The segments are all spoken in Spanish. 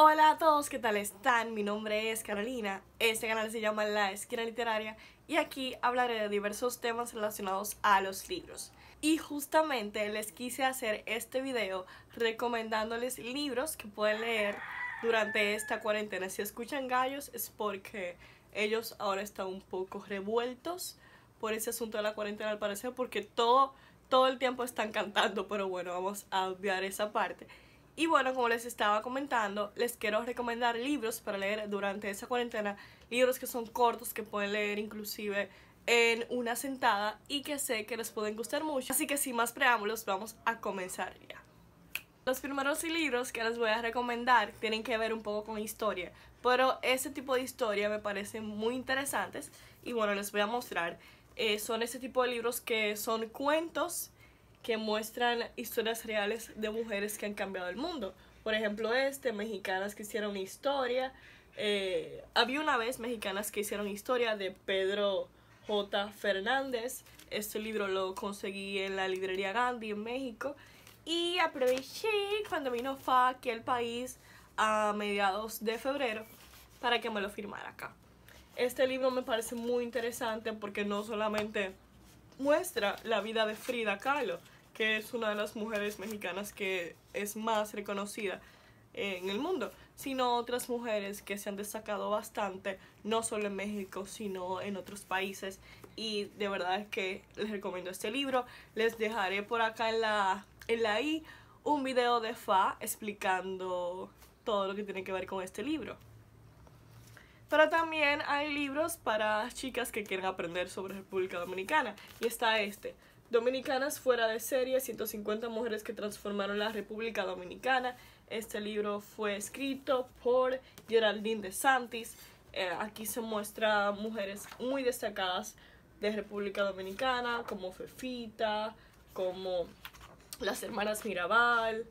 Hola a todos, ¿qué tal están? Mi nombre es Carolina, este canal se llama La Esquina Literaria y aquí hablaré de diversos temas relacionados a los libros. Y justamente les quise hacer este video recomendándoles libros que pueden leer durante esta cuarentena. Si escuchan gallos es porque ellos ahora están un poco revueltos por ese asunto de la cuarentena al parecer, porque todo, todo el tiempo están cantando, pero bueno, vamos a obviar esa parte. Y bueno, como les estaba comentando, les quiero recomendar libros para leer durante esa cuarentena, libros que son cortos, que pueden leer inclusive en una sentada y que sé que les pueden gustar mucho. Así que sin más preámbulos, vamos a comenzar ya. Los primeros libros que les voy a recomendar tienen que ver un poco con historia, pero ese tipo de historia me parecen muy interesantes y bueno, les voy a mostrar eh, son ese tipo de libros que son cuentos que muestran historias reales de mujeres que han cambiado el mundo. Por ejemplo, este, mexicanas que hicieron historia. Eh, había una vez mexicanas que hicieron historia de Pedro J. Fernández. Este libro lo conseguí en la librería Gandhi en México. Y aproveché cuando vino FA aquí al país a mediados de febrero para que me lo firmara acá este libro me parece muy interesante porque no solamente muestra la vida de Frida Kahlo, que es una de las mujeres mexicanas que es más reconocida en el mundo, sino otras mujeres que se han destacado bastante, no solo en México, sino en otros países. Y de verdad es que les recomiendo este libro. Les dejaré por acá en la, en la I un video de Fa explicando todo lo que tiene que ver con este libro. Pero también hay libros para chicas que quieren aprender sobre República Dominicana. Y está este, Dominicanas fuera de serie, 150 mujeres que transformaron la República Dominicana. Este libro fue escrito por Geraldine de Santis. Eh, aquí se muestra mujeres muy destacadas de República Dominicana, como Fefita, como las hermanas Mirabal,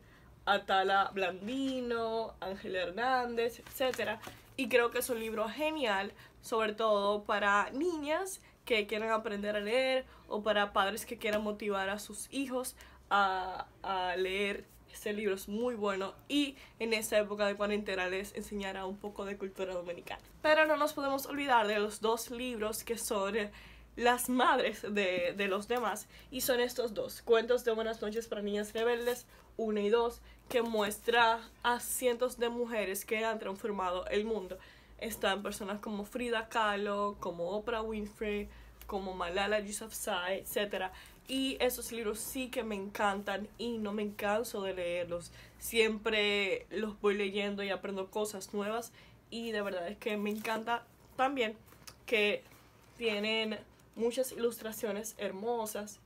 Atala Blandino, Ángela Hernández, etc y creo que es un libro genial, sobre todo para niñas que quieran aprender a leer o para padres que quieran motivar a sus hijos a, a leer. Este libro es muy bueno y en esta época de cuarentena les enseñará un poco de cultura dominicana. Pero no nos podemos olvidar de los dos libros que son eh, las madres de, los demás. Y son estos dos, Cuentos de Buenas noches para Niñas Rebeldes 1 y 2, que muestra a cientos de mujeres que han transformado el mundo. Están personas como Frida Kahlo, como Oprah Winfrey, como Malala Yousafzai, Etcétera. Y esos libros sí que me encantan y no me canso de leerlos. Siempre los voy leyendo y aprendo cosas nuevas y de verdad es que me encanta también que tienen muchas ilustraciones hermosas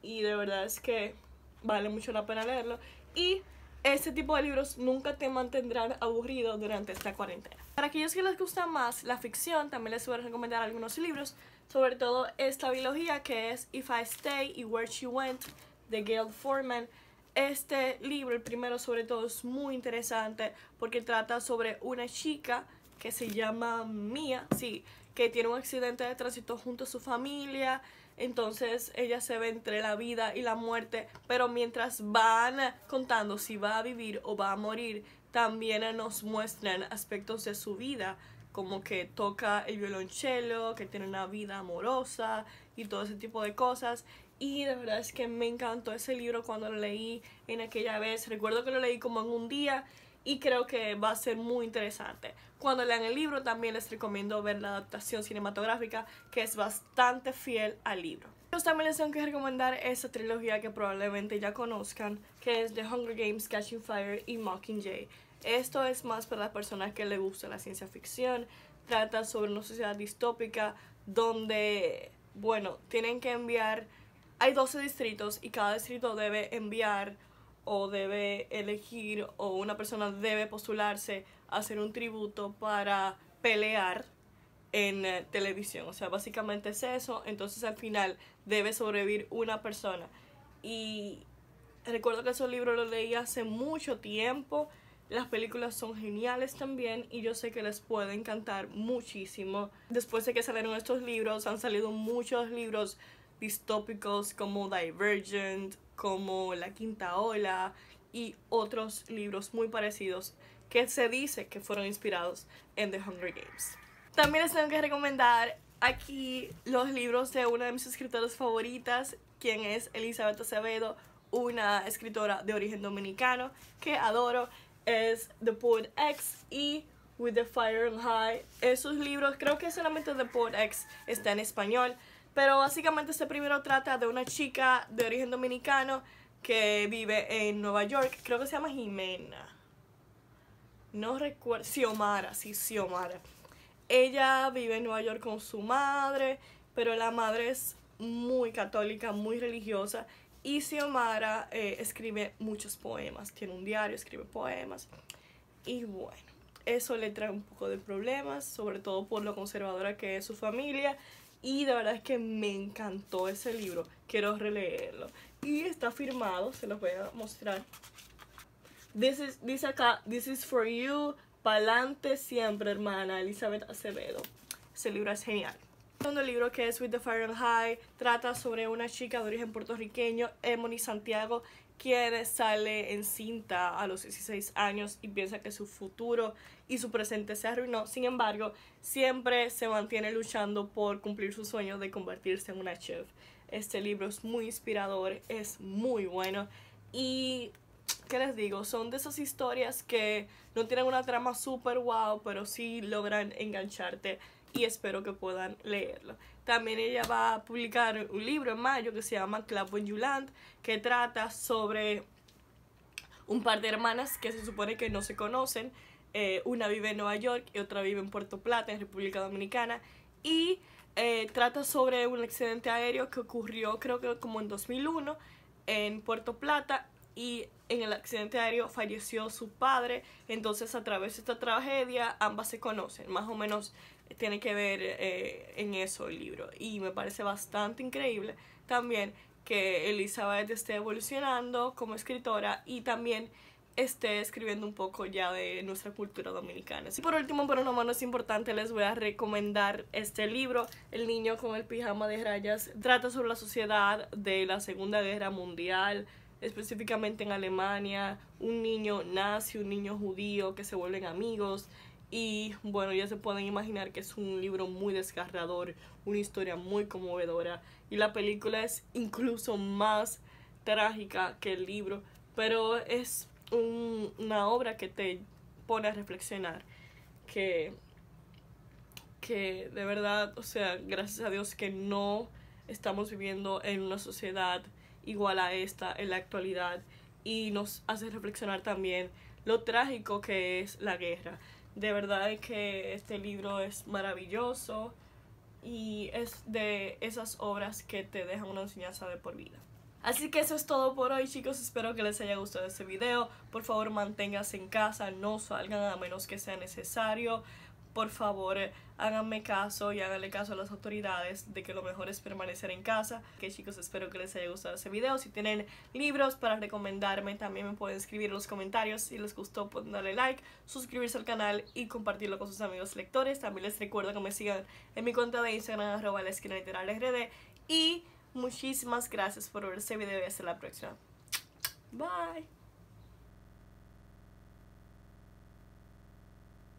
y de verdad es que vale mucho la pena leerlo. Y este tipo de libros nunca te mantendrán aburrido durante esta cuarentena. Para aquellos que les gusta más la ficción, también les voy a recomendar algunos libros, sobre todo esta biología que es If I Stay y Where She Went de Gail Foreman. Este libro, el primero sobre todo, es muy interesante porque trata sobre una chica que se llama Mia, sí, que tiene un accidente de tránsito junto a su familia. Entonces ella se ve entre la vida y la muerte, pero mientras van contando si va a vivir o va a morir, también nos muestran aspectos de su vida, como que toca el violonchelo, que tiene una vida amorosa y todo ese tipo de cosas. Y de verdad es que me encantó ese libro cuando lo leí en aquella vez. Recuerdo que lo leí como en un día y creo que va a ser muy interesante. Cuando lean el libro también les recomiendo ver la adaptación cinematográfica que es bastante fiel al libro. Yo pues también les tengo que recomendar esa trilogía que probablemente ya conozcan, que es The Hunger Games, Catching Fire y Mockingjay. Esto es más para las personas que les gusta la ciencia ficción, trata sobre una sociedad distópica donde, bueno, tienen que enviar, hay 12 distritos y cada distrito debe enviar o debe elegir o una persona debe postularse a hacer un tributo para pelear en eh, televisión. O sea, básicamente es eso. Entonces al final debe sobrevivir una persona. Y recuerdo que esos libros lo leí hace mucho tiempo. Las películas son geniales también y yo sé que les puede encantar muchísimo. Después de que salieron estos libros, han salido muchos libros distópicos como Divergent, como La Quinta Ola y otros libros muy parecidos que se dice que fueron inspirados en The Hunger Games. También les tengo que recomendar aquí los libros de una de mis escritoras favoritas, quien es Elizabeth Acevedo, una escritora de origen dominicano que adoro, es The Poet X y With the Fire on High. Esos libros, creo que solamente The Poet X está en español, pero básicamente este primero trata de una chica de origen dominicano que vive en Nueva York. Creo que se llama Jimena. No recuerdo. Xiomara, sí, Xiomara. Ella vive en Nueva York con su madre, pero la madre es muy católica, muy religiosa. Y Xiomara eh, escribe muchos poemas. Tiene un diario, escribe poemas. Y bueno, eso le trae un poco de problemas, sobre todo por lo conservadora que es su familia y de verdad es que me encantó ese libro. Quiero releerlo. Y está firmado, se los voy a mostrar. This dice acá, This is for you, Palante siempre, hermana, Elizabeth Acevedo. Ese libro es genial. El segundo libro que es With the Fire and High trata sobre una chica de origen puertorriqueño, Emily Santiago, quien sale en cinta a los 16 años y piensa que su futuro y su presente se arruinó. Sin embargo, siempre se mantiene luchando por cumplir su sueño de convertirse en una chef. Este libro es muy inspirador, es muy bueno y ¿qué les digo? Son de esas historias que no tienen una trama super wow, pero sí logran engancharte y espero que puedan leerlo. También ella va a publicar un libro en mayo que se llama Club When You que trata sobre un par de hermanas que se supone que no se conocen. Eh, una vive en Nueva York y otra vive en Puerto Plata, en República Dominicana. Y eh, trata sobre un accidente aéreo que ocurrió creo que como en 2001 en Puerto Plata y en el accidente aéreo falleció su padre. Entonces a través de esta tragedia ambas se conocen. Más o menos tiene que ver eh, en eso el libro. Y me parece bastante increíble también que Elizabeth esté evolucionando como escritora y también esté escribiendo un poco ya de nuestra cultura dominicana. Y por último, pero no menos importante, les voy a recomendar este libro, El niño con el pijama de rayas. Trata sobre la sociedad de la Segunda Guerra Mundial, específicamente en Alemania. Un niño nazi, un niño judío que se vuelven amigos. Y bueno, ya se pueden imaginar que es un libro muy desgarrador, una historia muy conmovedora y la película es incluso más trágica que el libro, pero es una obra que te pone a reflexionar, que, que de verdad, o sea, gracias a Dios que no estamos viviendo en una sociedad igual a esta en la actualidad y nos hace reflexionar también lo trágico que es la guerra. De verdad que este libro es maravilloso y es de esas obras que te dejan una enseñanza de por vida. Así que eso es todo por hoy chicos, espero que les haya gustado este video, por favor manténganse en casa, no salgan a menos que sea necesario, por favor háganme caso y háganle caso a las autoridades de que lo mejor es permanecer en casa. Que chicos, espero que les haya gustado ese video. Si tienen libros para recomendarme, también me pueden escribir en los comentarios. Si les gustó, pueden darle like, suscribirse al canal y compartirlo con sus amigos lectores. También les recuerdo que me sigan en mi cuenta de Instagram, arroba la esquina literal Y muchísimas gracias por ver este video y hasta la próxima. Bye.